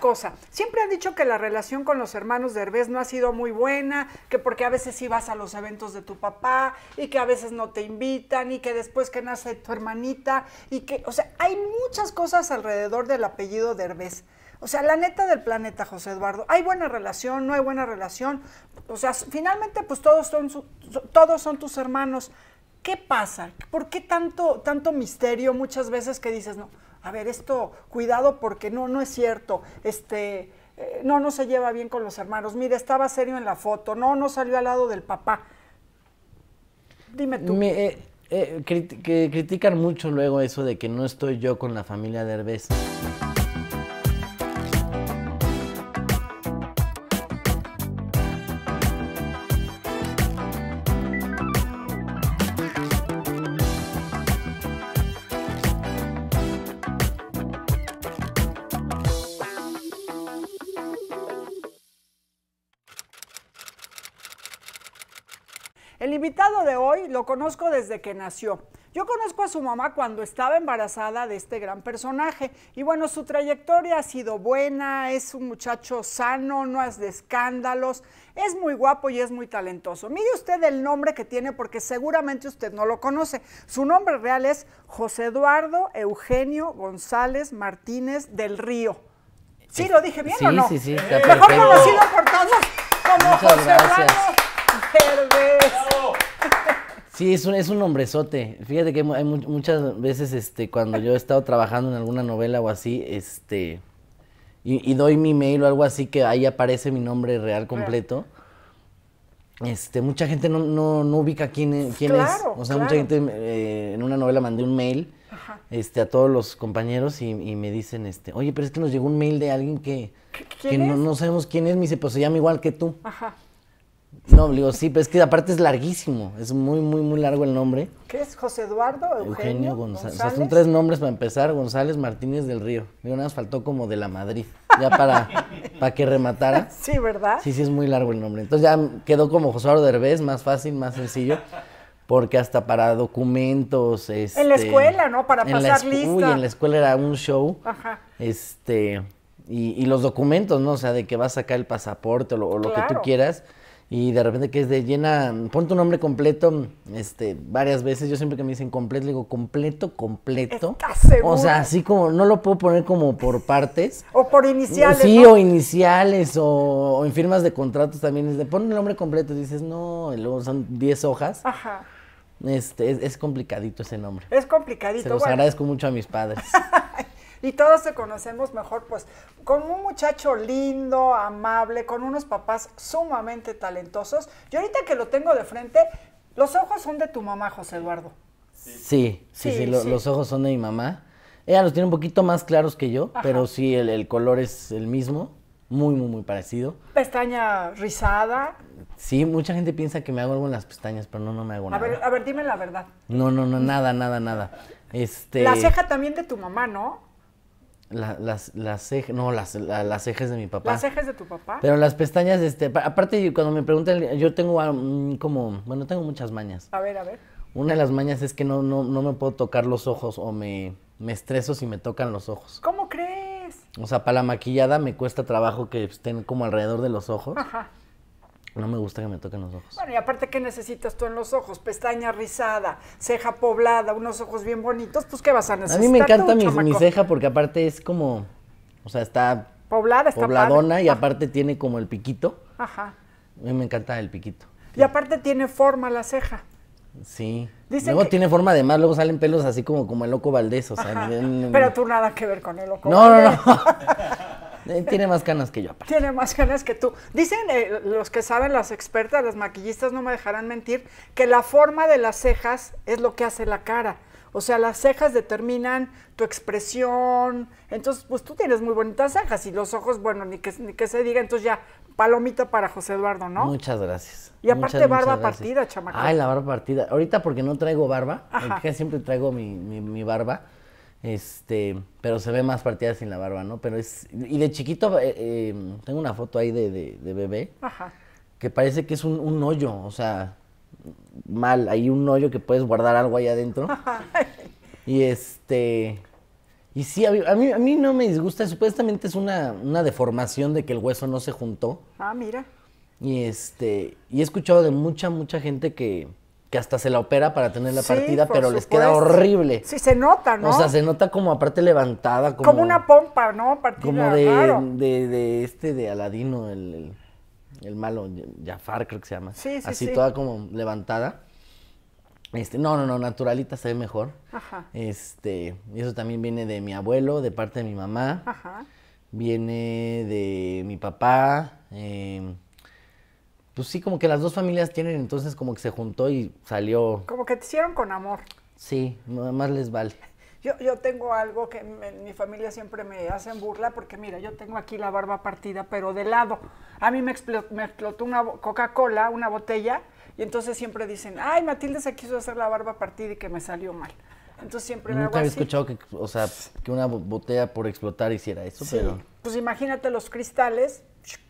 cosa, siempre han dicho que la relación con los hermanos de Herbés no ha sido muy buena, que porque a veces ibas vas a los eventos de tu papá y que a veces no te invitan y que después que nace tu hermanita y que, o sea, hay muchas cosas alrededor del apellido de Herbés. O sea, la neta del planeta, José Eduardo. Hay buena relación, no hay buena relación. O sea, finalmente, pues todos son, todos son tus hermanos. ¿Qué pasa? ¿Por qué tanto, tanto misterio muchas veces que dices, no, a ver, esto, cuidado porque no, no es cierto, este, eh, no, no se lleva bien con los hermanos, mira, estaba serio en la foto, no, no salió al lado del papá. Dime tú. Me, eh, eh, que critican mucho luego eso de que no estoy yo con la familia de Herbes. El invitado de hoy lo conozco desde que nació. Yo conozco a su mamá cuando estaba embarazada de este gran personaje y bueno, su trayectoria ha sido buena, es un muchacho sano, no es de escándalos, es muy guapo y es muy talentoso. Mire usted el nombre que tiene porque seguramente usted no lo conoce. Su nombre real es José Eduardo Eugenio González Martínez del Río. ¿Sí lo dije bien o no? Sí, sí, sí. Eh, mejor conocido por todos como José Eduardo Sí, es un, es hombrezote. Fíjate que hay muchas veces este, cuando yo he estado trabajando en alguna novela o así, este, y, doy mi mail o algo así que ahí aparece mi nombre real completo. Este, mucha gente no, no, no ubica quién, quién es. O sea, mucha gente eh, en una novela mandé un mail este, a todos los compañeros y, me dicen, este, oye, pero es que nos llegó un mail de alguien que, no, no, sabemos quién es, me dice, pues se llama igual que tú. Ajá. No, digo, sí, pero es que aparte es larguísimo. Es muy, muy, muy largo el nombre. ¿Qué es José Eduardo? Eugenio, González. son tres nombres para empezar. González Martínez del Río. Digo, nada más faltó como de la Madrid. Ya para, para que rematara. Sí, ¿verdad? Sí, sí, es muy largo el nombre. Entonces ya quedó como José Eduardo Derbez, más fácil, más sencillo. Porque hasta para documentos. Este, en la este, escuela, ¿no? Para pasar lista. Uy, en la escuela era un show. Este. Y, los documentos, ¿no? O sea, de que vas a sacar el pasaporte o lo, que tú quieras y de repente que es de llena, pon tu nombre completo, este, varias veces, yo siempre que me dicen completo, Le digo completo, completo. O sea, así como, no lo puedo poner como por partes. o por iniciales. Sí, o iniciales, o, en firmas de contratos también, es de pon el nombre completo, y dices, no, luego son 10 hojas. Ajá. Este, es, complicadito ese nombre. Es complicadito. Se los agradezco mucho a mis padres. y todos te conocemos mejor, pues, con un muchacho lindo, amable, con unos papás sumamente talentosos. Yo ahorita que lo tengo de frente, los ojos son de tu mamá, José Eduardo. Sí, sí, sí, los ojos son de mi mamá. Ella los tiene un poquito más claros que yo, pero sí, el, color es el mismo. Muy, muy, muy parecido. Pestaña rizada. Sí, mucha gente piensa que me hago algo en las pestañas, pero no, no me hago nada. a ver, dime la verdad. No, no, no, nada, nada, nada. Este... La ceja también de tu mamá, ¿no? las, las no, las, las cejas de mi papá. Las cejas de tu papá. Pero las pestañas, este, aparte cuando me preguntan, yo tengo ah, mm, como, bueno, tengo muchas mañas. A ver, a ver. Una de las mañas es que no, no, no me puedo tocar los ojos o me, me estreso si me tocan los ojos. ¿Cómo crees? O sea, para la maquillada me cuesta trabajo que estén como alrededor de los ojos. Ajá. No me gusta que me toquen los ojos. Bueno, y aparte, ¿qué necesitas tú en los ojos? Pestaña rizada, ceja poblada, unos ojos bien bonitos, pues ¿qué vas a necesitar? A mí me encanta mi, ceja porque aparte es como, o sea, está poblada, está pobladona y aparte tiene como el piquito. Ajá. A mí me encanta el piquito. Y aparte tiene forma la ceja. Sí. luego tiene forma además, luego salen pelos así como, como el loco Valdés, Pero tú nada que ver con el loco No, no, no. Eh, tiene más canas que yo. Aparte. Tiene más canas que tú. Dicen eh, los que saben, las expertas, las maquillistas no me dejarán mentir, que la forma de las cejas es lo que hace la cara. O sea, las cejas determinan tu expresión. Entonces, pues tú tienes muy bonitas cejas y los ojos, bueno, ni que, ni que se diga. Entonces ya, palomita para José Eduardo, ¿no? Muchas gracias. Y aparte barba partida, chamaco. Ay, la barba partida. Ahorita porque no traigo barba, siempre traigo mi, mi, mi barba este, pero se ve más partida sin la barba, ¿no? Pero es. Y de chiquito, eh, em, tengo una foto ahí de, bebé. Ajá. Que parece que es un, hoyo, o sea, mal. Hay un hoyo que puedes guardar algo ahí adentro. y este. Y sí, a mí, a mí, no me disgusta. Supuestamente es una, una deformación de que el hueso no se juntó. Ah, mira. Y este. Y he escuchado de mucha, mucha gente que que hasta se la opera para tener la partida, pero les queda horrible. Sí, se nota, ¿no? O sea, se nota como aparte levantada, como. una pompa, ¿no? Partida, como de, de, este de Aladino, el, malo, Jafar creo que se llama. Sí, sí. Así toda como levantada. Este, no, no, no, naturalita se ve mejor. Ajá. Este, y eso también viene de mi abuelo, de parte de mi mamá. Ajá. Viene de mi papá. Eh, pues sí, como que las dos familias tienen, entonces como que se juntó y salió. Como que te hicieron con amor. Sí, nada más les vale. Yo, yo tengo algo que en mi familia siempre me hacen burla porque mira, yo tengo aquí la barba partida, pero de lado. A mí me, explotó, una Coca-Cola, una botella, y entonces siempre dicen, ay, Matilde se quiso hacer la barba partida y que me salió mal. Entonces siempre Nunca me había escuchado que, o sea, que una botella por explotar hiciera eso, pero... Pues imagínate los cristales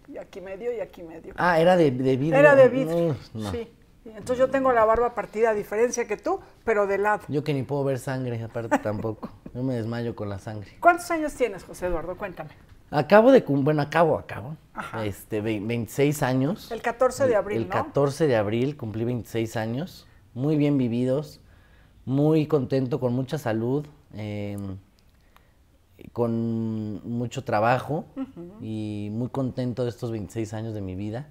y aquí medio y aquí medio. Ah, era de, vidrio. Era de vidrio, sí. Entonces yo tengo la barba partida a diferencia que tú, pero de lado. Yo que ni puedo ver sangre, aparte tampoco. Yo me desmayo con la sangre. ¿Cuántos años tienes, José Eduardo? Cuéntame. Acabo de, bueno, acabo, acabo. Este, 26 años. El 14 de abril, ¿no? 14 de abril cumplí 26 años, muy bien vividos, muy contento, con mucha salud. Eh, con mucho trabajo y muy contento de estos 26 años de mi vida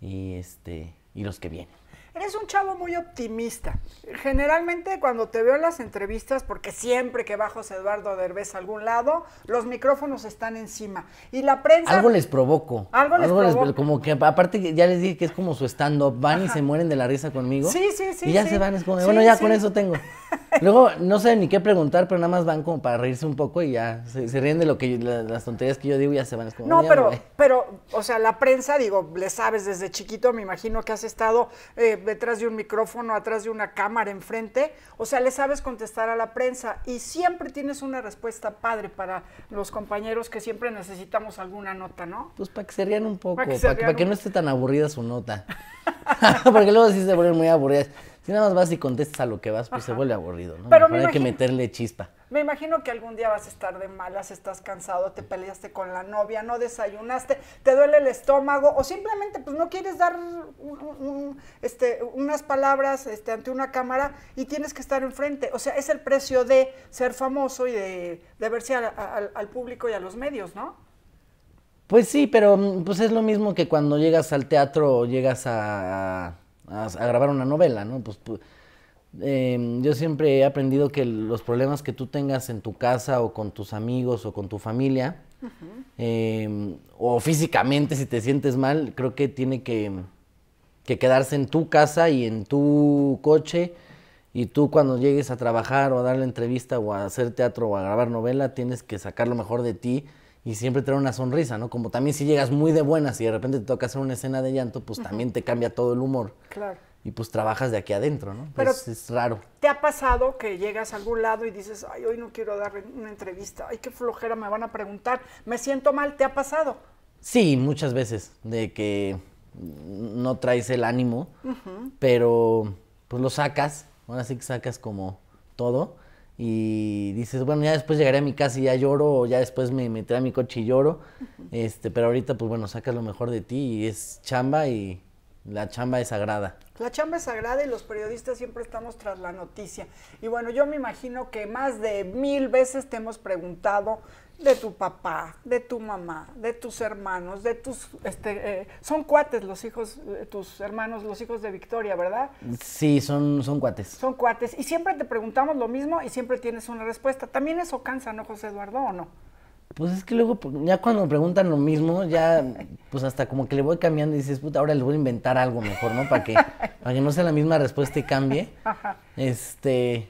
y, este, y los que vienen. Eres un chavo muy optimista. Generalmente cuando te veo en las entrevistas, porque siempre que bajo Eduardo Derbez a algún lado, los micrófonos están encima. Y la prensa... Algo les provoco. Algo les, provoco. Como que aparte ya les dije que es como su stand-up. Van y se mueren de la risa conmigo. Sí, sí, sí. Y ya se van. como, bueno, ya con eso tengo. Luego no sé ni qué preguntar, pero nada más van como para reírse un poco y ya se, ríen de lo que las tonterías que yo digo y ya se van. a como, no, pero, o sea, la prensa, digo, le sabes desde chiquito, me imagino que has estado... Eh, detrás de un micrófono, atrás de una cámara, enfrente, o sea, le sabes contestar a la prensa y siempre tienes una respuesta padre para los compañeros que siempre necesitamos alguna nota, ¿no? Pues para que se rían un poco, para que, no esté tan aburrida su nota. Porque luego sí se vuelven muy aburridas. Si nada más vas y contestas a lo que vas, pues se vuelve aburrido, ¿no? Pero hay que meterle chispa. Me imagino que algún día vas a estar de malas, estás cansado, te peleaste con la novia, no desayunaste, te duele el estómago o simplemente pues no quieres dar este, unas palabras este, ante una cámara y tienes que estar enfrente. O sea, es el precio de ser famoso y de, verse al público y a los medios, ¿no? Pues sí, pero mm, pues es lo mismo que cuando llegas al teatro o llegas a, a grabar una novela, ¿no? Pues, Em, yo siempre he aprendido que los problemas que tú tengas en tu casa o con tus amigos o con tu familia, em, o físicamente si te sientes mal, creo que tiene que, quedarse en tu casa y en tu coche. Y tú cuando llegues a trabajar o a dar la entrevista o a hacer teatro o a grabar novela, tienes que sacar lo mejor de ti y siempre tener una sonrisa, ¿no? Como también si llegas muy de buenas y de repente te toca hacer una escena de llanto, pues también te cambia todo el humor. Claro y pues trabajas de aquí adentro, ¿no? Pero es, raro. ¿Te ha pasado que llegas a algún lado y dices, ay, hoy no quiero dar una entrevista, ay, qué flojera me van a preguntar, me siento mal, ¿te ha pasado? Sí, muchas veces, de que no traes el ánimo, pero pues lo sacas, ahora sí que sacas como todo y dices, bueno, ya después llegaré a mi casa y ya lloro, o ya después me meteré a mi coche y lloro, este, pero ahorita pues bueno, sacas lo mejor de ti y es chamba y la chamba es sagrada. La chamba es sagrada y los periodistas siempre estamos tras la noticia. Y bueno, yo me imagino que más de mil veces te hemos preguntado de tu papá, de tu mamá, de tus hermanos, de tus... Este, eh, son cuates los hijos, eh, tus hermanos, los hijos de Victoria, ¿verdad? Sí, son, son cuates. Son cuates. Y siempre te preguntamos lo mismo y siempre tienes una respuesta. También eso cansa, ¿no, José Eduardo, o no? Pues es que luego, pues, ya cuando me preguntan lo mismo, ya, pues hasta como que le voy cambiando y dices, puta, ahora les voy a inventar algo mejor, ¿no? Para que, para que no sea la misma respuesta y cambie. Este.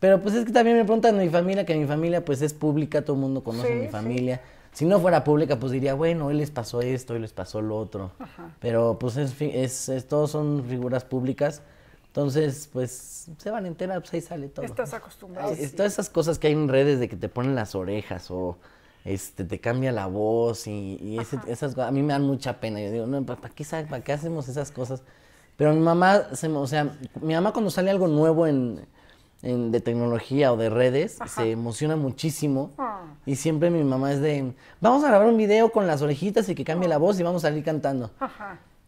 Pero pues es que también me preguntan de mi familia, que mi familia pues es pública, todo el mundo conoce mi familia. Si no fuera pública, pues diría, bueno, él les pasó esto, hoy les pasó lo otro. Pero pues es, es, todos son figuras públicas. Entonces, pues se van a enterar, pues ahí sale todo. Estás acostumbrado. Todas esas cosas que hay en redes de que te ponen las orejas o este, te cambia la voz y, y esas cosas. A mí me dan mucha pena. Yo digo, no, ¿para qué, ¿para qué hacemos esas cosas? Pero mi mamá, o sea, mi mamá cuando sale algo nuevo en, de tecnología o de redes, se emociona muchísimo. Ah. Y siempre mi mamá es de, vamos a grabar un video con las orejitas y que cambie la ah. voz y vamos a salir cantando.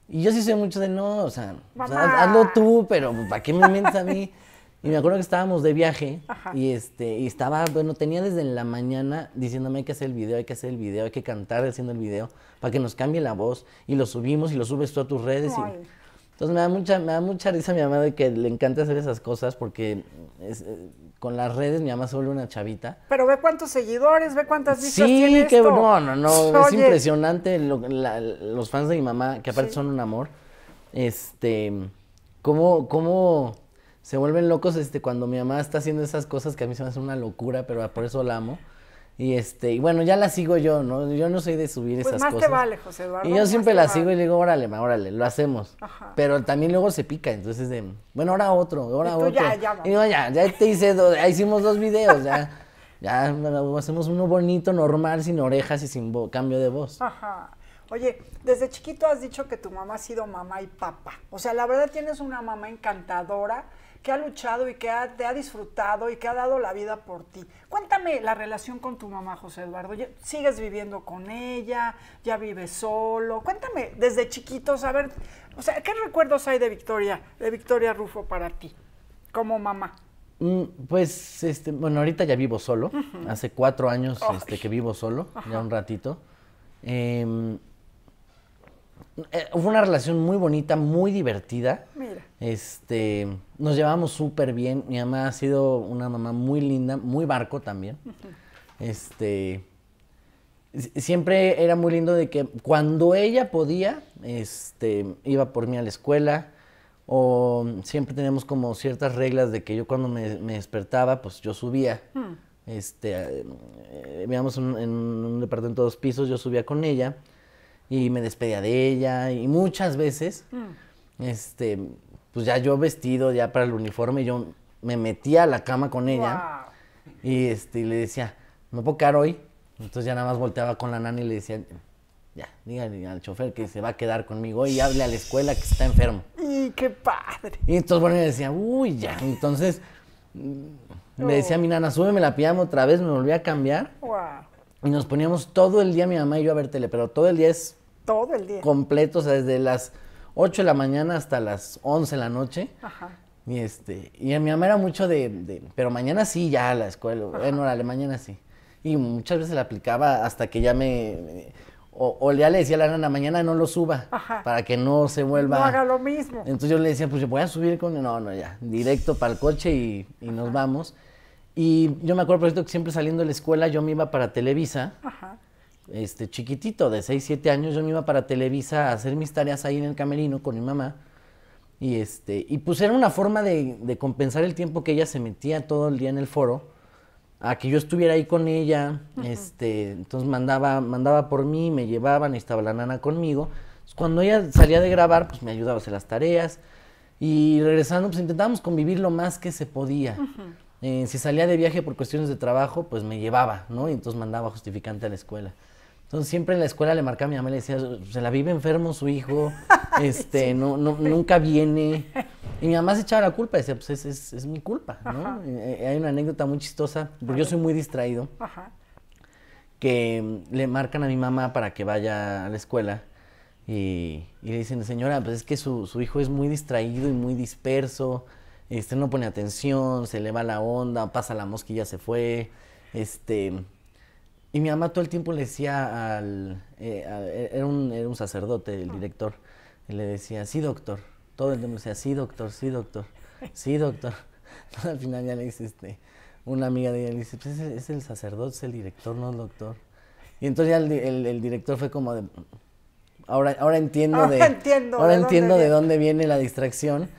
Y yo sí soy mucho de, no, o sea, hazlo tú, pero ¿para qué me mientes a mí? Y me acuerdo que estábamos de viaje y este y estaba, bueno, tenía desde la mañana diciéndome hay que hacer el video, hay que hacer el video, hay que cantar haciendo el video para que nos cambie la voz y lo subimos y lo subes tú a tus redes. Y... Entonces me da mucha me da mucha risa a mi mamá de que le encanta hacer esas cosas porque eh, con las redes mi mamá se vuelve una chavita. Pero ve cuántos seguidores, ve cuántas vistas sí, tiene que, no, no, no, es impresionante los fans de mi mamá que aparte son un amor. Este, cómo cómo se vuelven locos este, cuando mi mamá está haciendo esas cosas que a mí se me hace una locura, pero por eso la amo. Y este, y bueno, ya la sigo yo, ¿no? Yo no soy de subir pues esas más cosas. Te vale, José Eduardo, y yo siempre la sigo y digo, órale, ma, órale, lo hacemos. Pero también luego se pica, entonces de, bueno, ahora otro, ahora otro. Ya, ya, ya, ya te hice dos, ya hicimos dos videos, ya. ya hacemos uno bonito, normal, sin orejas y sin cambio de voz. Ajá. Oye, desde chiquito has dicho que tu mamá ha sido mamá y papá. O sea, la verdad tienes una mamá encantadora que ha luchado y que te ha disfrutado y que ha dado la vida por ti. Cuéntame la relación con tu mamá, José Eduardo. ¿Sigues viviendo con ella? ¿Ya vives solo? Cuéntame desde chiquitos, a ver, o sea, ¿qué recuerdos hay de Victoria, de Victoria Rufo para ti, como mamá? Mm, pues, este, bueno, ahorita ya vivo solo. Hace cuatro años este, que vivo solo, ya un ratito. Em, Hubo eh, una relación muy bonita, muy divertida. Mira. Este, nos llevamos súper bien. Mi mamá ha sido una mamá muy linda, muy barco también. Este, siempre era muy lindo de que cuando ella podía, este, iba por mí a la escuela. O siempre teníamos como ciertas reglas de que yo cuando me, despertaba, pues yo subía. Hmm. Este, eh, en, en un departamento de dos pisos, yo subía con ella y me despedía de ella y muchas veces, mm. este, pues ya yo vestido ya para el uniforme, yo me metía a la cama con ella y este, le decía, ¿me puedo quedar hoy? Entonces ya nada más volteaba con la nana y le decía, ya, dígale al chofer que se va a quedar conmigo y hable a la escuela que está enfermo. ¡Y qué padre! Y entonces, bueno, yo decía, uy, ya. Entonces, me mm, decía a mi oh. nana, súbeme la pijama otra vez, me volví a cambiar. Y nos poníamos todo el día mi mamá y yo a ver tele, pero todo el día es todo el día. Completo, o sea, desde las 8 de la mañana hasta las 11 de la noche. Ajá. Y, este, y a mi mamá era mucho de, pero mañana sí, ya a la escuela, En bueno, de mañana sí. Y muchas veces la aplicaba hasta que ya me, o, ya le decía a la nana, mañana no lo suba, Ajá. para que no se vuelva. No haga lo mismo. Entonces yo le decía, pues yo voy a subir con, no, no, ya, directo para el coche y, nos vamos. Y yo me acuerdo, por esto que siempre saliendo de la escuela yo me iba para Televisa. Ajá este, chiquitito, de 6, 7 años, yo me iba para Televisa a hacer mis tareas ahí en el camerino con mi mamá. Y, este, y pues era una forma de, compensar el tiempo que ella se metía todo el día en el foro a que yo estuviera ahí con ella, este, entonces mandaba, mandaba por mí, me llevaban, estaba la nana conmigo. cuando ella salía de grabar, pues me ayudaba a hacer las tareas y regresando, pues intentábamos convivir lo más que se podía. Eh, si salía de viaje por cuestiones de trabajo, pues me llevaba, ¿no? Y entonces mandaba justificante a la escuela. Entonces siempre en la escuela le marcaba a mi mamá y le decía, se la vive enfermo su hijo, este, no, no, nunca viene. Y mi mamá se echaba la culpa, decía, pues es, mi culpa, ¿no? Eh, eh, hay una anécdota muy chistosa, porque yo soy muy distraído, que mm, le marcan a mi mamá para que vaya a la escuela y, le dicen, señora, pues es que su, su, hijo es muy distraído y muy disperso, este, no pone atención, se le va la onda, pasa la mosquilla, se fue, este y mi mamá todo el tiempo le decía al... Eh, e-, era, un, era, un, sacerdote, el director, le decía, sí, doctor. Todo el tiempo decía, sí, doctor, sí, doctor, sí, doctor. al final ya le dice, este, una amiga de ella le dice, pues es, el sacerdote, es el director, no el doctor. Y entonces ya el, el, director fue como de... Ahora, ahora entiendo ahora de... Entiendo, ahora entiendo dónde de dónde viene la distracción.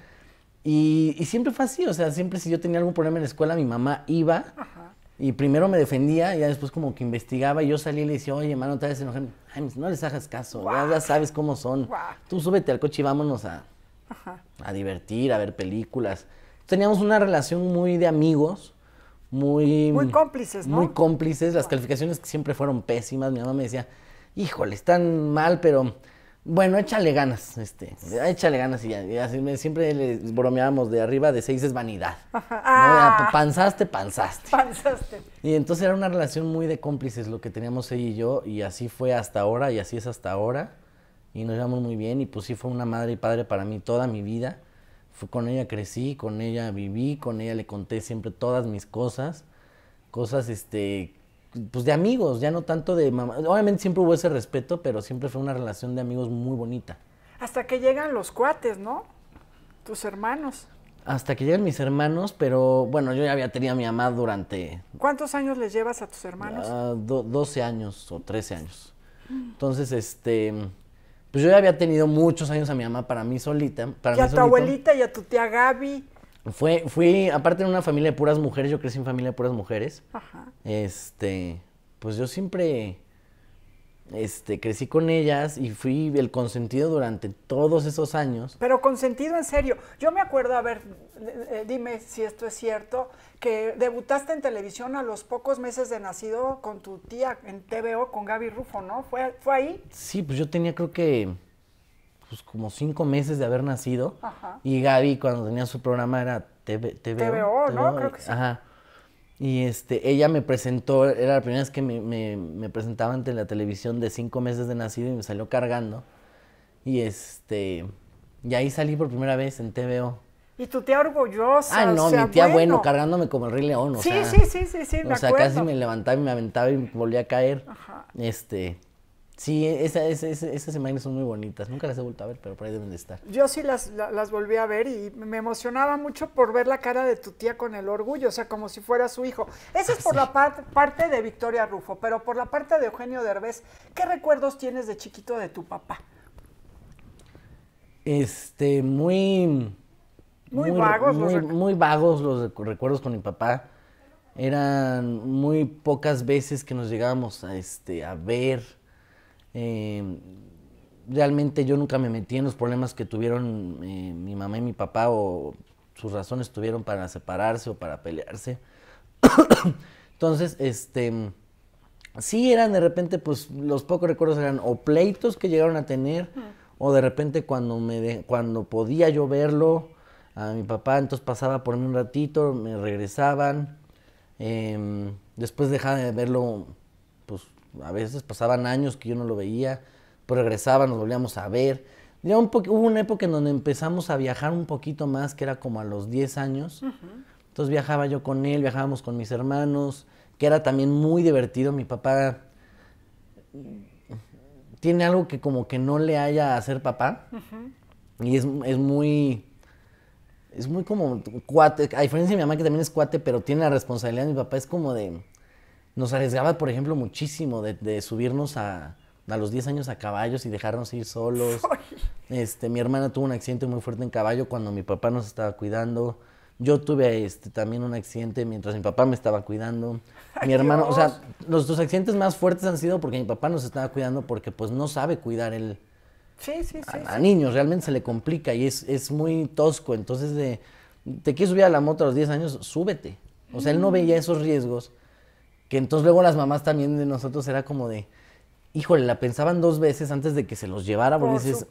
Y, y, siempre fue así, o sea, siempre si yo tenía algún problema en la escuela, mi mamá iba... Ajá y primero me defendía, y ya después como que investigaba, y yo salí y le decía, oye, hermano, tal vez enojen. no les hagas caso, ya, sabes cómo son. Tú súbete al coche y vámonos a, a divertir, a ver películas. Teníamos una relación muy de amigos, muy... Muy cómplices, ¿no? Muy cómplices. Las calificaciones que siempre fueron pésimas. Mi mamá me decía, híjole, están mal, pero bueno, échale ganas, este, échale ganas y ya, siempre le bromeábamos de arriba de seis es vanidad. ¿no? Ah. Panzaste, panzaste. Panzaste. Y entonces era una relación muy de cómplices lo que teníamos ella y yo y así fue hasta ahora y así es hasta ahora y nos llevamos muy bien y pues sí fue una madre y padre para mí toda mi vida. Fue, con ella crecí, con ella viví, con ella le conté siempre todas mis cosas, cosas este pues de amigos, ya no tanto de mamá. Obviamente siempre hubo ese respeto, pero siempre fue una relación de amigos muy bonita. Hasta que llegan los cuates, ¿no? Tus hermanos. Hasta que llegan mis hermanos, pero bueno, yo ya había tenido a mi mamá durante... ¿Cuántos años les llevas a tus hermanos? 12 ah, años o 13 años. Entonces, este, pues yo ya había tenido muchos años a mi mamá para mí solita. Para y a tu abuelita y a tu tía Gaby. Fue, fui, aparte en una familia de puras mujeres, yo crecí en familia de puras mujeres. Ajá. Este, pues yo siempre este, crecí con ellas y fui el consentido durante todos esos años. Pero consentido en serio. Yo me acuerdo, a ver, dime si esto es cierto, que debutaste en televisión a los pocos meses de nacido con tu tía en TVO, con Gaby Rufo, ¿no? ¿Fue, fue ahí? Sí, pues yo tenía creo que pues, como cinco meses de haber nacido. Y Gaby, cuando tenía su programa, era TV, TVO, ¿no? Creo que sí. Ajá. Y este, ella me presentó, era la primera vez que me, presentaba ante la televisión de cinco meses de nacido y me salió cargando. Y este, y ahí salí por primera vez en TVO. Y tu tía orgullosa. Ah, no, mi tía bueno. cargándome como el Rey León. O sí, sí, sí, sí, sí, me O sea, casi me levantaba y me aventaba y volví a caer. Ajá. Este, Sí, esas imágenes son muy bonitas. Nunca las he vuelto a ver, pero por ahí deben de estar. Yo sí las, las, volví a ver y me emocionaba mucho por ver la cara de tu tía con el orgullo, o sea, como si fuera su hijo. Esa es ah, por la parte de Victoria Rufo, pero por la parte de Eugenio Derbez, ¿qué recuerdos tienes de chiquito de tu papá? Este, muy... Muy, vagos los muy vagos los recuerdos con mi papá. Eran muy pocas veces que nos llegábamos este, a ver eh, realmente yo nunca me metí en los problemas que tuvieron eh, mi mamá y mi papá o sus razones tuvieron para separarse o para pelearse. Entonces, este, sí eran de repente, pues los pocos recuerdos eran o pleitos que llegaron a tener o de repente cuando, me cuando podía yo verlo a mi papá, entonces pasaba por mí un ratito, me regresaban. Em, después dejaba de verlo, pues a veces pasaban años que yo no lo veía, pero regresaba, nos volvíamos a ver. Ya hubo una época en donde empezamos a viajar un poquito más, que era como a los 10 años. Entonces viajaba yo con él, viajábamos con mis hermanos, que era también muy divertido. Mi papá tiene algo que como que no le haya a ser papá. Y es, muy... Es muy como cuate, a diferencia de mi mamá que también es cuate, pero tiene la responsabilidad, mi papá es como de nos arriesgaba, por ejemplo, muchísimo de, subirnos a, los 10 años a caballos y dejarnos ir solos. Este, mi hermana tuvo un accidente muy fuerte en caballo cuando mi papá nos estaba cuidando. Yo tuve este, también un accidente mientras mi papá me estaba cuidando. Mi hermano, o sea, los dos accidentes más fuertes han sido porque mi papá nos estaba cuidando porque pues no sabe cuidar el A, niños realmente se le complica y es, es muy tosco. Entonces, de, te quieres subir a la moto a los 10 años, súbete. O sea, él no veía esos riesgos. Que entonces luego las mamás también de nosotros era como de, híjole, la pensaban dos veces antes de que se los llevara, porque dices,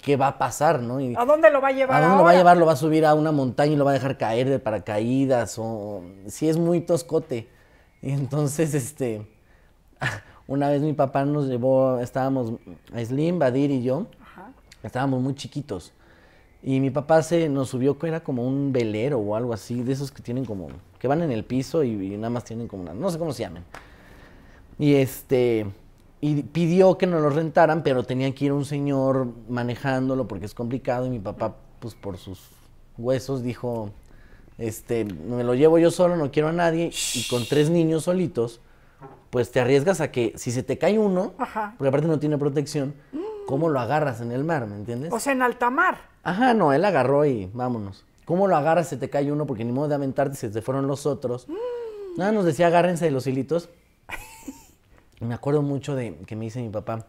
¿qué va a pasar, no? ¿A dónde lo va a llevar? ¿A dónde lo va a llevar? ¿Lo va a subir a una montaña y lo va a dejar caer de paracaídas? O si es muy toscote. Y entonces, este, una vez mi papá nos llevó, estábamos, Slim, Badir y yo, estábamos muy chiquitos. Y mi papá se nos subió, que era como un velero o algo así, de esos que tienen como, que van en el piso y, nada más tienen como una, no sé cómo se llaman. Y este, y pidió que nos lo rentaran, pero tenía que ir un señor manejándolo porque es complicado y mi papá, pues por sus huesos, dijo, este, me lo llevo yo solo, no quiero a nadie, y con tres niños solitos, pues te arriesgas a que si se te cae uno, porque aparte no tiene protección, mm. ¿Cómo lo agarras en el mar, me entiendes? O sea, en alta mar. Ajá, no, él agarró y vámonos. ¿Cómo lo agarras? Se te cae uno porque ni modo de aventarte, se te fueron los otros. Mm. Nada, nos decía agárrense de los hilitos. me acuerdo mucho de que me dice mi papá,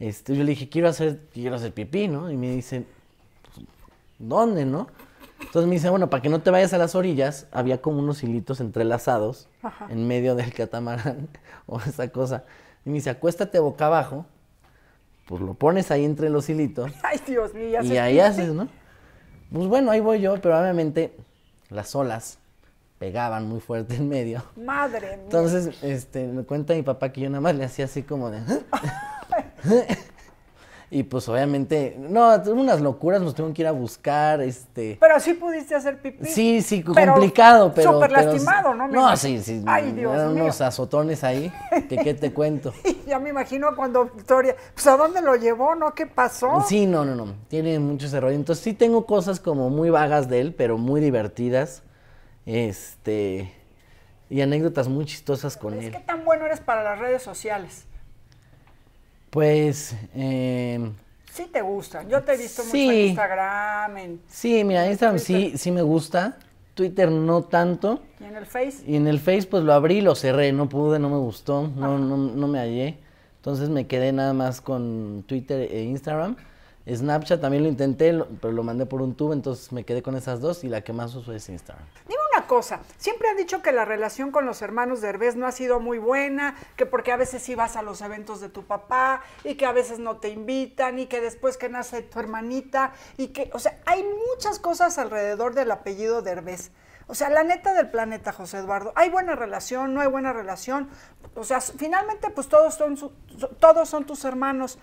este, yo le dije, quiero hacer, quiero hacer pipí, ¿no? Y me dice, ¿dónde, no? Entonces me dice, bueno, para que no te vayas a las orillas, había como unos hilitos entrelazados en medio del catamarán o esa cosa. Y me dice, acuéstate boca abajo pues lo pones ahí entre los hilitos. Ay, Dios mío, ya Y ahí haces, ¿no? Pues bueno, ahí voy yo, pero obviamente las olas pegaban muy fuerte en medio. Madre mía. Entonces, este, me cuenta mi papá que yo nada más le hacía así como de. Y pues obviamente, no, unas locuras nos tuvimos que ir a buscar, este... Pero sí pudiste hacer pipí. Sí, sí, complicado, pero... Súper lastimado, ¿no? No, sí, sí. Ay, Dios mío. unos azotones ahí, que qué te cuento. ya me imagino cuando Victoria, pues ¿a dónde lo llevó, no? ¿Qué pasó? Sí, no, no, no, tiene muchos errores. Entonces sí tengo cosas como muy vagas de él, pero muy divertidas, este... Y anécdotas muy chistosas con él. Es que tan bueno eres para las redes sociales. Pues... Eh, sí te gusta. Yo te he visto mucho en Instagram. sí, mira, Instagram sí, sí me gusta. Twitter no tanto. ¿Y en el Face? Y en el Face pues lo abrí, lo cerré, no pude, no me gustó, no, no, no, me hallé. Entonces me quedé nada más con Twitter e Instagram. Snapchat también lo intenté, pero lo mandé por un tubo, entonces me quedé con esas dos y la que más uso es Instagram. Dime una cosa, siempre han dicho que la relación con los hermanos de Herbés no ha sido muy buena, que porque a veces ibas a los eventos de tu papá y que a veces no te invitan y que después que nace tu hermanita y que, o sea, hay muchas cosas alrededor del apellido de Herbés. O sea, la neta del planeta, José Eduardo. Hay buena relación, no hay buena relación. O sea, finalmente, pues todos son, todos son tus hermanos.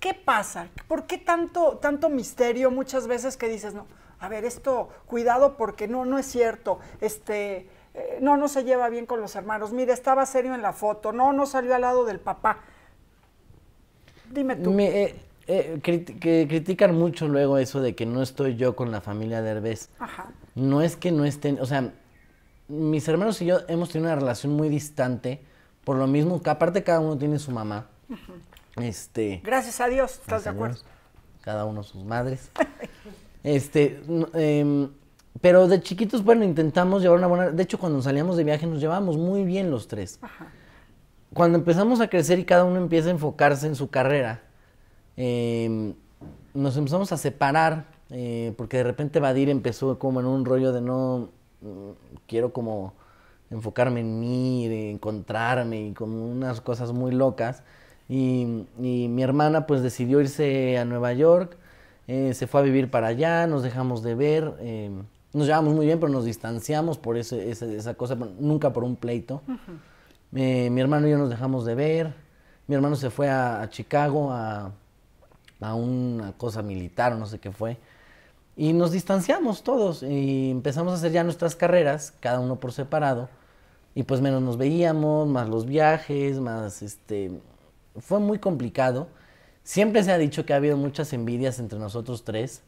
¿Qué pasa? ¿Por qué tanto, tanto misterio muchas veces que dices, no, a ver, esto, cuidado porque no, no es cierto, este, eh, no, no se lleva bien con los hermanos, mire, estaba serio en la foto, no, no salió al lado del papá. Dime tú. Eh, eh, que critican mucho luego eso de que no estoy yo con la familia de Herbes. Ajá. No es que no estén, o sea, mis hermanos y yo hemos tenido una relación muy distante, por lo mismo que aparte cada uno tiene su mamá. Ajá. Este, gracias a Dios, ¿estás de acuerdo? cada uno sus madres. este, em, pero de chiquitos, bueno, intentamos llevar una buena. De hecho, cuando salíamos de viaje nos llevábamos muy bien los tres. Cuando empezamos a crecer y cada uno empieza a enfocarse en su carrera, em, nos empezamos a separar, eh, porque de repente Vadir empezó como en un rollo de no. Mm, quiero como enfocarme en mí, de encontrarme y como unas cosas muy locas. Y, mi hermana pues decidió irse a Nueva York, eh, se fue a vivir para allá, nos dejamos de ver, eh, nos llevamos muy bien, pero nos distanciamos por esa, cosa, nunca por un pleito. Eh, mi hermano y yo nos dejamos de ver, mi hermano se fue a, Chicago a, una cosa militar, o no sé qué fue, y nos distanciamos todos y empezamos a hacer ya nuestras carreras, cada uno por separado, y pues menos nos veíamos, más los viajes, más este fue muy complicado. Siempre se ha dicho que ha habido muchas envidias entre nosotros tres,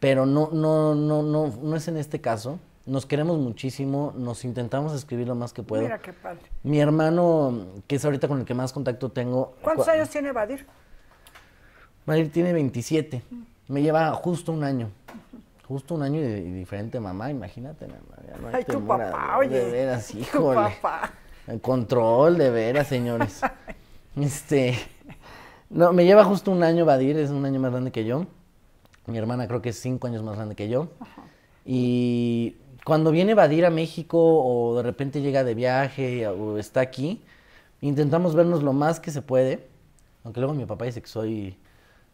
pero no, no, no, no, no es en este caso. Nos queremos muchísimo, nos intentamos escribir lo más que puedo. Mira qué padre. Mi hermano, que es ahorita con el que más contacto tengo. ¿Cuántos años tiene Badir? Badir tiene 27. Me lleva justo un año. Justo un año y, diferente mamá, imagínate. Mamá, tu papá, oye. veras, Tu papá. El control, de veras, señores. Este. No, me lleva justo un año Vadir, es un año más grande que yo. Mi hermana creo que es cinco años más grande que yo. Y cuando viene Vadir a México o de repente llega de viaje o está aquí, intentamos vernos lo más que se puede. Aunque luego mi papá dice que soy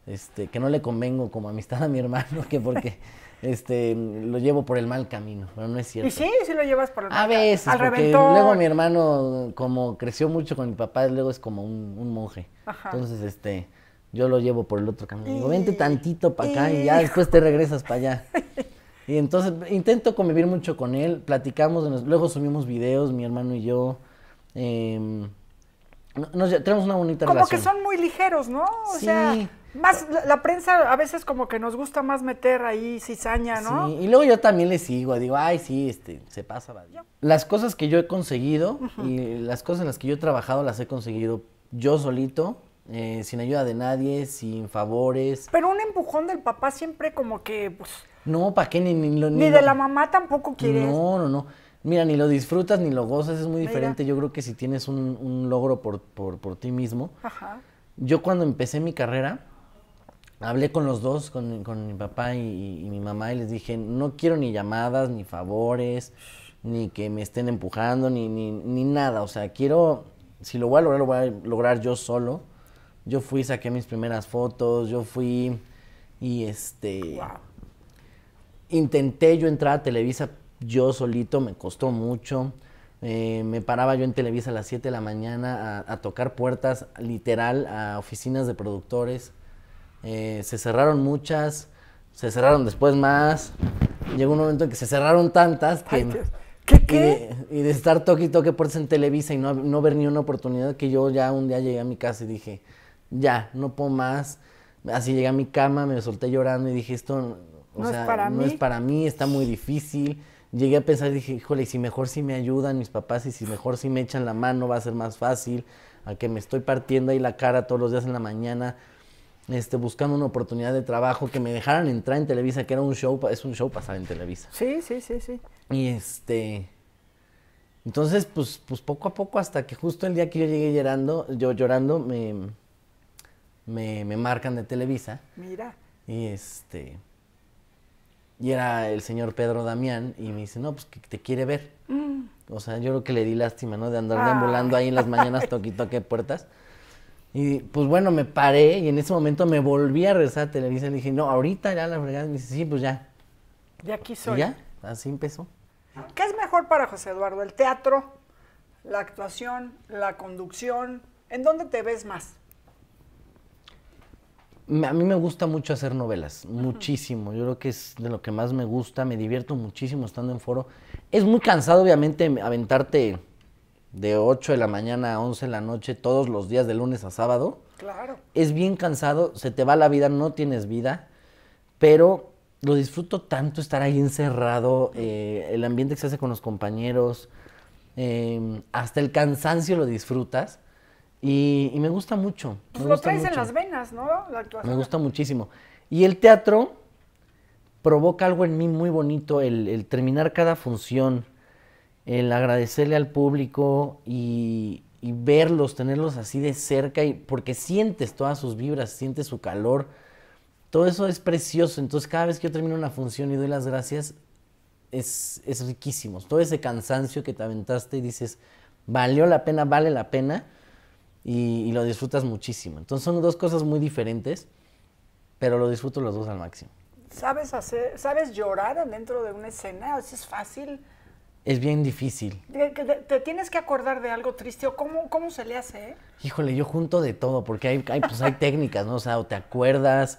este, que no le convengo como amistad a mi hermano, que porque este, lo llevo por el mal camino, pero no es cierto. Y sí, sí lo llevas por el mal camino. A veces, Al porque luego mi hermano, como creció mucho con mi papá, luego es como un, monje. Ajá. Entonces, este, yo lo llevo por el otro camino. vente tantito para acá y... ya después te regresas para allá. y entonces intento convivir mucho con él, platicamos, luego subimos videos, mi hermano y yo. Eh, tenemos una bonita relación. Como que son muy ligeros, ¿no? O sí. Más la, prensa a veces como que nos gusta más meter ahí cizaña, ¿no? Sí, y luego yo también le sigo, digo, ay, sí, este, se pasa. Las cosas que yo he conseguido y las cosas en las que yo he trabajado las he conseguido yo solito, eh, sin ayuda de nadie, sin favores. Pero un empujón del papá siempre como que, pues... No, ¿para qué? Ni, ni, ni de la mamá tampoco quieres. No, no, no. Mira, ni lo disfrutas ni lo gozas, es muy diferente. Yo creo que si tienes un, logro por, por ti mismo. Ajá. Yo cuando empecé mi carrera, hablé con los dos, con, con mi papá y, mi mamá, y les dije, no quiero ni llamadas, ni favores, ni que me estén empujando, ni, ni, nada. O sea, quiero, si lo voy a lograr, lo voy a lograr yo solo. Yo fui, saqué mis primeras fotos, yo fui y este... Intenté yo entrar a Televisa yo solito, me costó mucho. Eh, me paraba yo en Televisa a las 7 de la mañana a tocar puertas, literal, a oficinas de productores eh, se cerraron muchas, se cerraron después más. Llegó un momento en que se cerraron tantas que... ¿Qué, qué? Y, de, estar toque y toque por en Televisa y no, no, ver ni una oportunidad que yo ya un día llegué a mi casa y dije, ya, no puedo más. Así llegué a mi cama, me solté llorando y dije, esto no, es, para no es para mí, está muy difícil. Llegué a pensar y dije, híjole, y si mejor si me ayudan mis papás y si mejor si me echan la mano va a ser más fácil, a que me estoy partiendo ahí la cara todos los días en la mañana este, buscando una oportunidad de trabajo, que me dejaran entrar en Televisa, que era un show, es un show pasado en Televisa. Sí, sí, sí, sí. Y este... Entonces, pues, pues poco a poco, hasta que justo el día que yo llegué llorando, yo llorando, me, me, marcan de Televisa. Mira. Y este... Y era el señor Pedro Damián y me dice, no, pues que te quiere ver. Mm. O sea, yo creo que le di lástima, ¿no? De andar ah. deambulando ahí en las mañanas toquito qué puertas. Y pues bueno, me paré y en ese momento me volví a rezar a Televisa. Le dije, no, ahorita ya la fregada. Me dice, sí, pues ya. De aquí soy. ya, así empezó. ¿Qué es mejor para José Eduardo? ¿El teatro, la actuación, la conducción? ¿En dónde te ves más? A mí me gusta mucho hacer novelas, muchísimo. Yo creo que es de lo que más me gusta. Me divierto muchísimo estando en foro. Es muy cansado, obviamente, aventarte de 8 de la mañana a 11 de la noche todos los días de lunes a sábado. Claro. Es bien cansado, se te va la vida, no tienes vida, pero lo disfruto tanto estar ahí encerrado, eh, el ambiente que se hace con los compañeros, em, hasta el cansancio lo disfrutas y, me gusta mucho. Pues lo traes en las venas, ¿no? Me gusta muchísimo. Y el teatro provoca algo en mí muy bonito, el, el terminar cada función el agradecerle al público y, verlos, tenerlos así de cerca, y, porque sientes todas sus vibras, sientes su calor. Todo eso es precioso. Entonces, cada vez que yo termino una función y doy las gracias, es, riquísimo. Todo ese cansancio que te aventaste y dices, valió la pena, vale la pena, y, lo disfrutas muchísimo. Entonces, son dos cosas muy diferentes, pero lo disfruto los dos al máximo. ¿Sabes, hacer, ¿sabes llorar dentro de una escena? ¿Es fácil? es bien difícil. ¿Te, tienes que acordar de algo triste o cómo, cómo se le hace? Eh? Híjole, yo junto de todo, porque hay, pues hay técnicas, ¿no? O sea, o te acuerdas,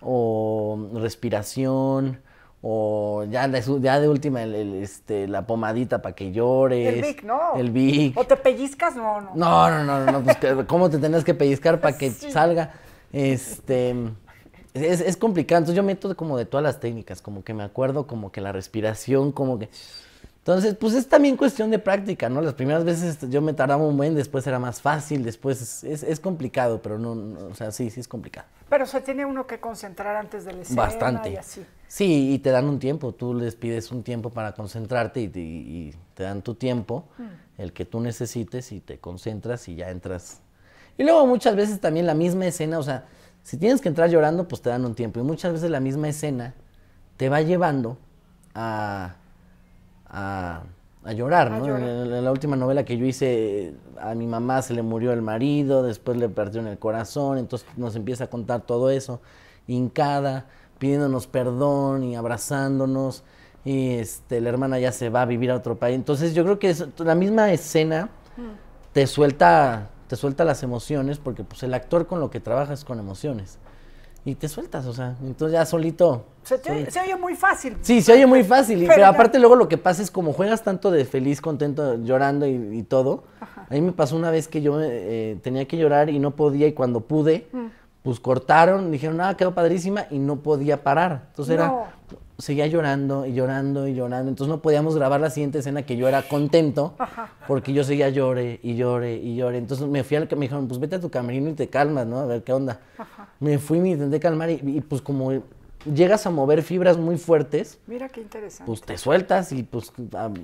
o respiración, o ya de, ya de última este, la pomadita para que llores. El Vic, ¿no? El Vic. O te pellizcas, no, no. No, no, no, no, pues, ¿cómo te tenías que pellizcar para que salga? Este... Es, es complicado, entonces yo meto como de todas las técnicas, como que me acuerdo, como que la respiración, como que... Entonces, pues es también cuestión de práctica, ¿no? Las primeras veces yo me tardaba un buen, después era más fácil, después es, es complicado, pero no, o sea, sí, sí es complicado. Pero o se tiene uno que concentrar antes del escenario. Bastante. así. Sí, y te dan un tiempo, tú les pides un tiempo para concentrarte y, te dan tu tiempo, mm. el que tú necesites y te concentras y ya entras. Y luego muchas veces también la misma escena, o sea, si tienes que entrar llorando, pues te dan un tiempo. Y muchas veces la misma escena te va llevando a a, llorar, ¿no? En, la última novela que yo hice, a mi mamá se le murió el marido, después le perdió en el corazón, entonces nos empieza a contar todo eso, hincada, pidiéndonos perdón y abrazándonos, y este, la hermana ya se va a vivir a otro país. Entonces yo creo que la misma escena mm. te suelta te las emociones porque pues el actor con lo que trabaja es con emociones y te sueltas, o sea, entonces ya solito. Se, se oye muy fácil. Sí, se oye muy fácil, pero, aparte luego lo que pasa es como juegas tanto de feliz, contento, llorando y, todo. A mí me pasó una vez que yo eh, tenía que llorar y no podía y cuando pude, mm pues cortaron, dijeron, ah, quedó padrísima y no podía parar. Entonces era, seguía llorando y llorando y llorando. Entonces no podíamos grabar la siguiente escena que yo era contento porque yo seguía llore y llore y llore. Entonces me fui al que me dijeron, pues vete a tu camerino y te calmas, ¿no? A ver qué onda. Me fui, y me intenté calmar y, y, pues como llegas a mover fibras muy fuertes. Mira qué interesante. Pues te sueltas y pues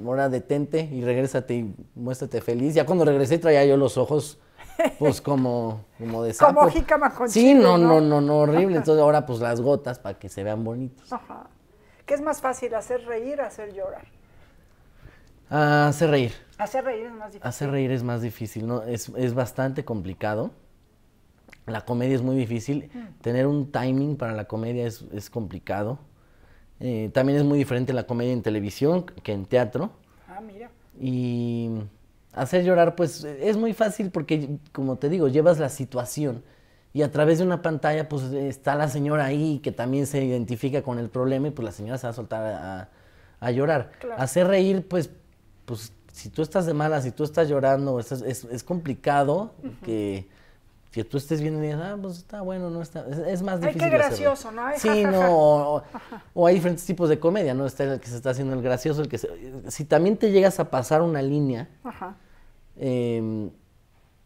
ahora detente y regrésate y muéstrate feliz. Ya cuando regresé traía yo los ojos pues como, como de sapo. Como jícama con Sí, no, no, no, no, horrible. Entonces ahora pues las gotas para que se vean bonitos. Ajá. ¿Qué es más fácil, hacer reír o hacer llorar? Ah, hacer reír. Hacer reír es más difícil. Hacer reír es más difícil, ¿no? Es, bastante complicado. La comedia es muy difícil. Mm. Tener un timing para la comedia es, complicado. Eh, también es muy diferente la comedia en televisión que en teatro. Ah, mira. Y hacer llorar, pues es muy fácil porque, como te digo, llevas la situación y a través de una pantalla, pues está la señora ahí que también se identifica con el problema y pues la señora se va a soltar a, llorar. Hacer reír, pues, pues si tú estás de mala, si tú estás llorando, es, complicado que, tú estés viendo y digas, ah, pues está bueno, no está. Es, más difícil. Ay, gracioso, ¿no? sí, no. O, hay diferentes tipos de comedia, ¿no? Está el que se está haciendo el gracioso, el que se, Si también te llegas a pasar una línea. Ajá Em,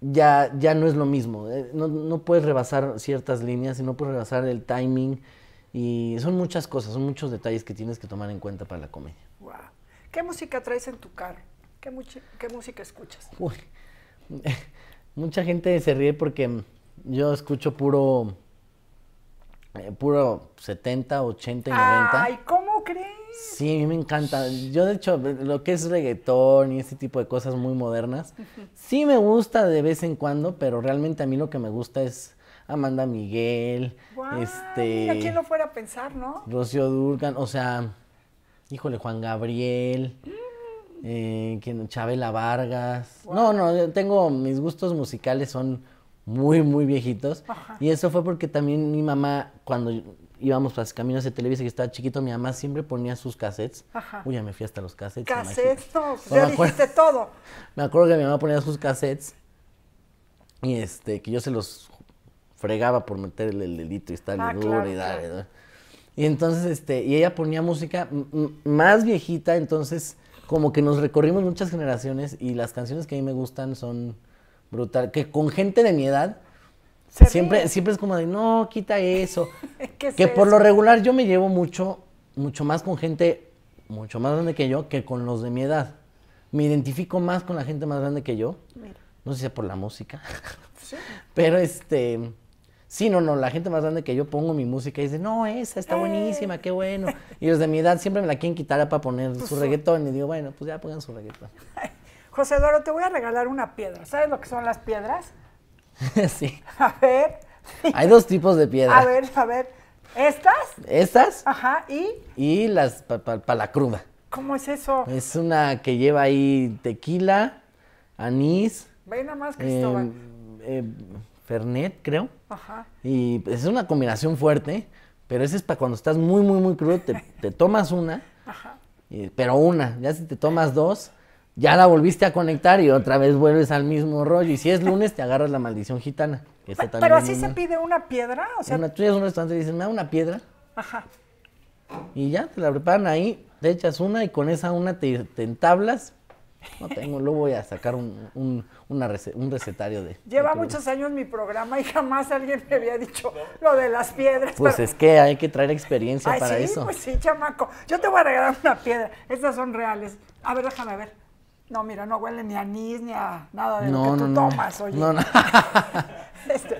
ya, ya no es lo mismo. Eh, no, puedes rebasar ciertas líneas y no puedes rebasar el timing. Y son muchas cosas, son muchos detalles que tienes que tomar en cuenta para la comedia. ¿Qué música traes en tu carro? ¿Qué, música escuchas? Mucha gente se ríe porque yo escucho puro, eh, puro 70, 80 y 90. Ay, ¿cómo crees? Sí, a mí me encanta. Yo, de hecho, lo que es reggaetón y ese tipo de cosas muy modernas, sí me gusta de vez en cuando, pero realmente a mí lo que me gusta es Amanda Miguel, este... ¿A quién lo fuera a pensar, no? Rocío Durgan, o sea, híjole, Juan Gabriel, mm. eh, Chabela Vargas. No, no, tengo, mis gustos musicales son muy, muy viejitos. Y eso fue porque también mi mamá, cuando íbamos a caminos de Televisa que estaba chiquito, mi mamá siempre ponía sus cassettes. Ajá. Uy, ya me fui hasta los cassettes. Cassettes, pues no, ya dijiste todo. Me acuerdo que mi mamá ponía sus cassettes y este, que yo se los fregaba por meterle el dedito y estarle ah, duro y Y entonces, este, y ella ponía música más viejita, entonces como que nos recorrimos muchas generaciones y las canciones que a mí me gustan son brutal, que con gente de mi edad siempre, siempre es como de, no, quita eso. que por lo regular yo me llevo mucho, mucho más con gente mucho más grande que yo que con los de mi edad. Me identifico más con la gente más grande que yo. No sé si sea por la música. Pero este. Sí, no, no, la gente más grande que yo pongo mi música y dice, no, esa está eh. buenísima, qué bueno. Y los de mi edad siempre me la quieren quitar para poner pues su reggaetón. Y digo, bueno, pues ya pongan su reggaetón. José Eduardo, te voy a regalar una piedra. ¿Sabes lo que son las piedras? sí. A ver. Hay dos tipos de piedras, A ver, a ver. ¿Estas? Estas. Ajá, y. Y las para la cruda. ¿Cómo es eso? Es una que lleva ahí tequila, anís. Ve más, em, Cristóbal. Em, Fernet, creo. Ajá. Y es una combinación fuerte, pero esa es para cuando estás muy, muy, muy crudo, te, tomas una. Ajá. pero una. Ya si te tomas dos, ya la volviste a conectar y otra vez vuelves al mismo rollo. Y si es lunes, te agarras la maldición gitana. Pero, pero así se pide una piedra, o sea. tú ya es un restaurante y dices, me da una piedra. Ajá. Y ya te la preparan ahí, te echas una y con esa una te, entablas. No tengo, luego voy a sacar un, un, un recetario de. Lleva muchos años mi programa y jamás alguien me había dicho lo de las piedras. Pues es que hay que traer experiencia Ay, para sí, eso. Pues sí, chamaco. Yo te voy a regalar una piedra. Estas son reales. A ver, déjame ver. No, mira, no huele ni a anís ni a nada de lo que tú tomas, oye. No, este,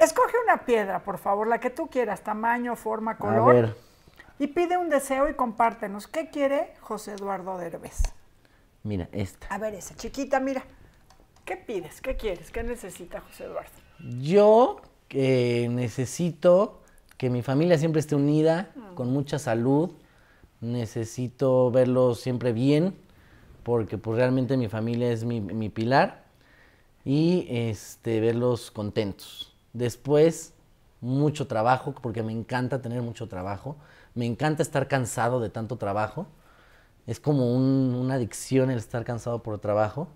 escoge una piedra, por favor, la que tú quieras, tamaño, forma, color. A ver. Y pide un deseo y compártenos. ¿Qué quiere José Eduardo Derbez? Mira, esta. A ver, esa chiquita, mira. ¿Qué pides? ¿Qué quieres? ¿Qué necesita José Eduardo? Yo eh, necesito que mi familia siempre esté unida, mm. con mucha salud. Necesito verlos siempre bien, porque pues realmente mi familia es mi, pilar y este, verlos contentos. Después, mucho trabajo, porque me encanta tener mucho trabajo, me encanta estar cansado de tanto trabajo, es como una adicción el estar cansado por trabajo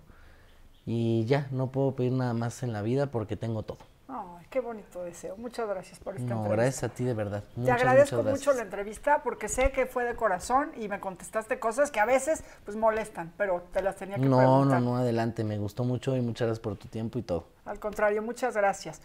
y ya, no puedo pedir nada más en la vida porque tengo todo. Ay, qué bonito deseo. Muchas gracias por esta no, Gracias a ti de verdad. Te agradezco mucho la entrevista porque sé que fue de corazón y me contestaste cosas que a veces pues molestan, pero te las tenía que preguntar. No, no, no, adelante. Me gustó mucho y muchas gracias por tu tiempo y todo. Al contrario, muchas gracias.